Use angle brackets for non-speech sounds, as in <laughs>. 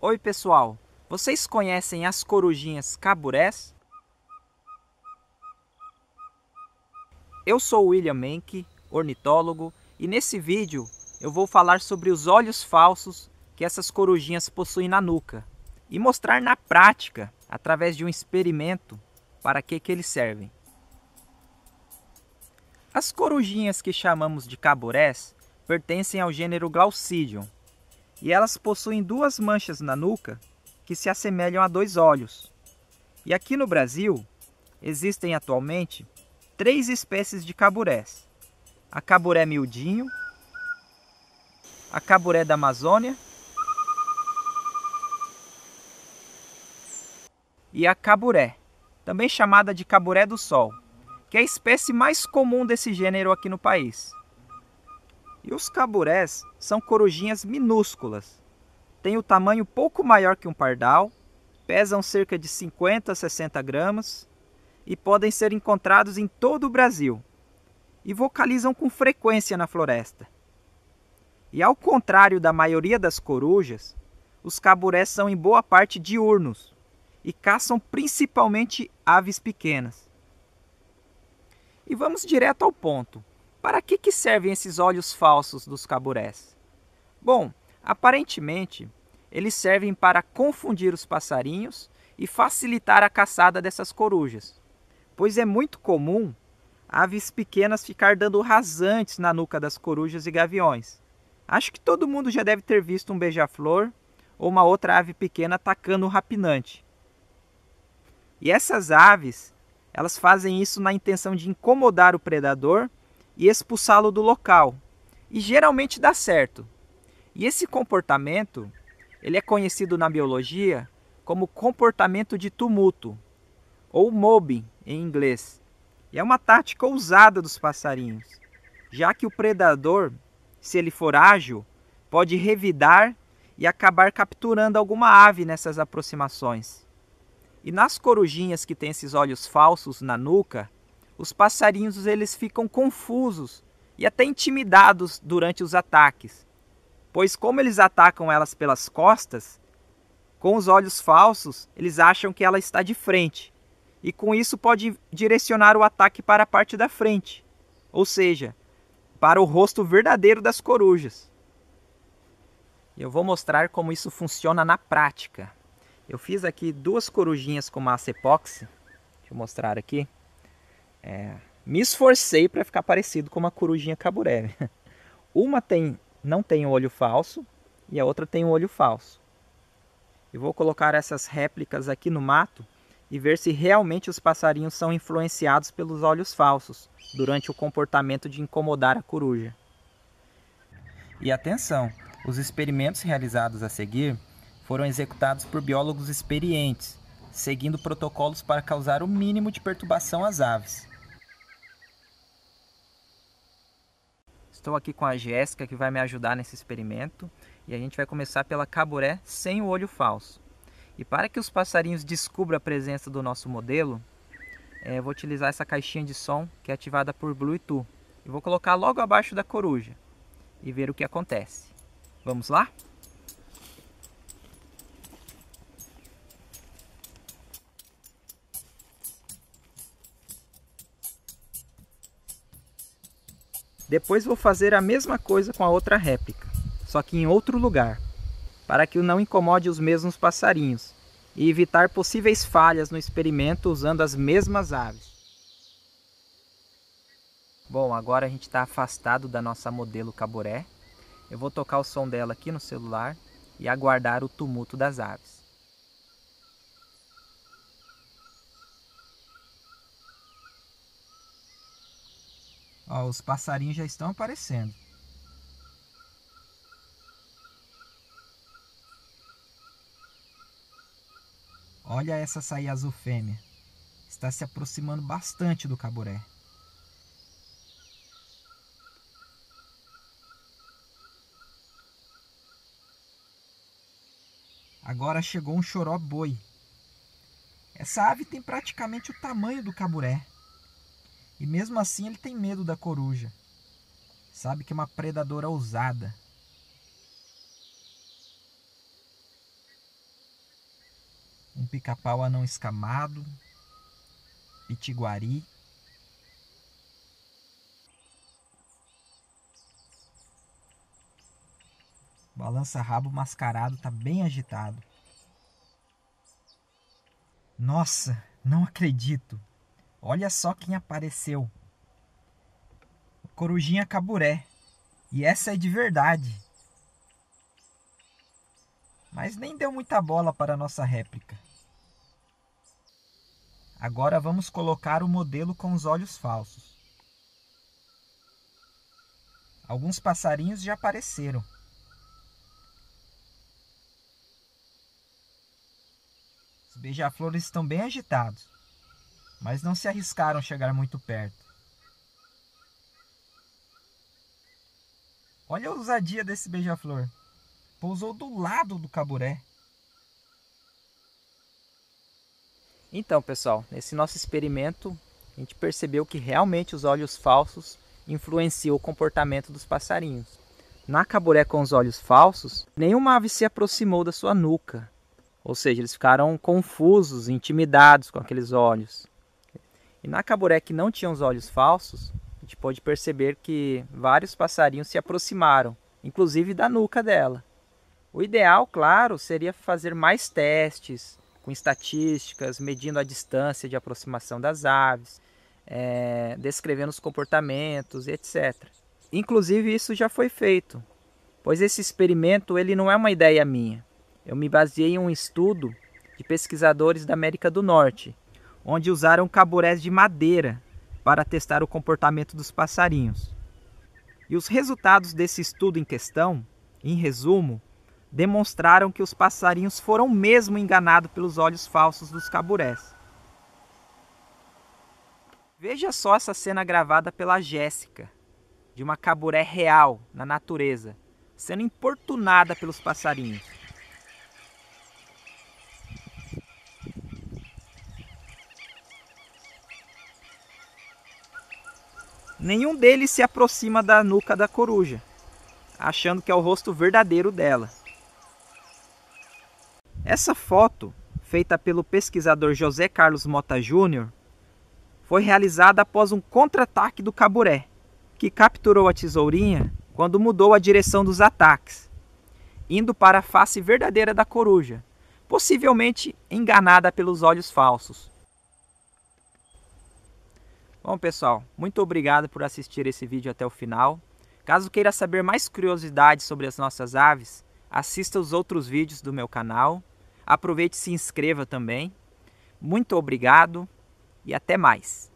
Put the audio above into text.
Oi, pessoal! Vocês conhecem as corujinhas caburés? Eu sou William Menck, ornitólogo, e nesse vídeo eu vou falar sobre os olhos falsos que essas corujinhas possuem na nuca e mostrar na prática, através de um experimento, para que, que eles servem. As corujinhas que chamamos de caburés pertencem ao gênero Glaucidium, e elas possuem duas manchas na nuca que se assemelham a dois olhos. E aqui no Brasil existem atualmente três espécies de caburés: a caburé miudinho, a caburé da Amazônia e a caburé, também chamada de caburé do sol, que é a espécie mais comum desse gênero aqui no país. E os caburés são corujinhas minúsculas. Têm o tamanho pouco maior que um pardal, pesam cerca de 50 a 60 gramas e podem ser encontrados em todo o Brasil. E vocalizam com frequência na floresta. E ao contrário da maioria das corujas, os caburés são em boa parte diurnos e caçam principalmente aves pequenas. E vamos direto ao ponto. Para que, que servem esses olhos falsos dos caburés? Bom, aparentemente, eles servem para confundir os passarinhos e facilitar a caçada dessas corujas, pois é muito comum aves pequenas ficar dando rasantes na nuca das corujas e gaviões. Acho que todo mundo já deve ter visto um beija-flor ou uma outra ave pequena atacando um rapinante. E essas aves, elas fazem isso na intenção de incomodar o predador e expulsá-lo do local. E geralmente dá certo. E esse comportamento, ele é conhecido na biologia como comportamento de tumulto, ou mobbing em inglês. E é uma tática ousada dos passarinhos, já que o predador, se ele for ágil, pode revidar e acabar capturando alguma ave nessas aproximações. E nas corujinhas que têm esses olhos falsos na nuca, os passarinhos eles ficam confusos e até intimidados durante os ataques, pois como eles atacam elas pelas costas, com os olhos falsos, eles acham que ela está de frente, e com isso pode direcionar o ataque para a parte da frente, ou seja, para o rosto verdadeiro das corujas. Eu vou mostrar como isso funciona na prática. Eu fiz aqui duas corujinhas com massa epóxi. Deixa eu mostrar aqui. É, me esforcei para ficar parecido com uma corujinha caburé. Né? <laughs> Uma tem, não tem olho falso e a outra tem olho falso. Eu vou colocar essas réplicas aqui no mato e ver se realmente os passarinhos são influenciados pelos olhos falsos durante o comportamento de incomodar a coruja. E atenção, os experimentos realizados a seguir foram executados por biólogos experientes seguindo protocolos para causar o mínimo de perturbação às aves. Estou aqui com a Jéssica que vai me ajudar nesse experimento e a gente vai começar pela caburé sem o olho falso. E para que os passarinhos descubram a presença do nosso modelo, eh, vou utilizar essa caixinha de som que é ativada por Bluetooth. E vou colocar logo abaixo da coruja e ver o que acontece. Vamos lá? Depois vou fazer a mesma coisa com a outra réplica, só que em outro lugar, para que não incomode os mesmos passarinhos e evitar possíveis falhas no experimento usando as mesmas aves. Bom, agora a gente está afastado da nossa modelo caboré. Eu vou tocar o som dela aqui no celular e aguardar o tumulto das aves. Ó, os passarinhos já estão aparecendo. Olha essa saia azul fêmea. Está se aproximando bastante do caburé. Agora chegou um choró boi. Essa ave tem praticamente o tamanho do caburé. E mesmo assim ele tem medo da coruja. Sabe que é uma predadora ousada. Um pica-pau anão escamado, pitiguari. Balança-rabo mascarado está bem agitado. Nossa, não acredito! Olha só quem apareceu. Corujinha caburé. E essa é de verdade. Mas nem deu muita bola para a nossa réplica. Agora vamos colocar o modelo com os olhos falsos. Alguns passarinhos já apareceram. Os beija-flores estão bem agitados mas não se arriscaram a chegar muito perto. Olha a ousadia desse beija-flor. Pousou do lado do caburé. Então, pessoal, nesse nosso experimento, a gente percebeu que realmente os olhos falsos influenciam o comportamento dos passarinhos. Na caburé com os olhos falsos, nenhuma ave se aproximou da sua nuca, ou seja, eles ficaram confusos, intimidados com aqueles olhos. E na caburé que não tinha os olhos falsos, a gente pôde perceber que vários passarinhos se aproximaram, inclusive da nuca dela. O ideal, claro, seria fazer mais testes com estatísticas, medindo a distância de aproximação das aves, é, descrevendo os comportamentos, etc. Inclusive isso já foi feito, pois esse experimento ele não é uma ideia minha. Eu me baseei em um estudo de pesquisadores da América do Norte onde usaram caburés de madeira para testar o comportamento dos passarinhos. E os resultados desse estudo em questão, em resumo, demonstraram que os passarinhos foram mesmo enganados pelos olhos falsos dos caburés. Veja só essa cena gravada pela Jéssica, de uma caburé real na natureza, sendo importunada pelos passarinhos. Nenhum deles se aproxima da nuca da coruja, achando que é o rosto verdadeiro dela. Essa foto, feita pelo pesquisador José Carlos Mota Júnior, foi realizada após um contra-ataque do caburé, que capturou a tesourinha quando mudou a direção dos ataques, indo para a face verdadeira da coruja, possivelmente enganada pelos olhos falsos. Bom pessoal, muito obrigado por assistir esse vídeo até o final. Caso queira saber mais curiosidades sobre as nossas aves, assista os outros vídeos do meu canal. Aproveite e se inscreva também. Muito obrigado e até mais!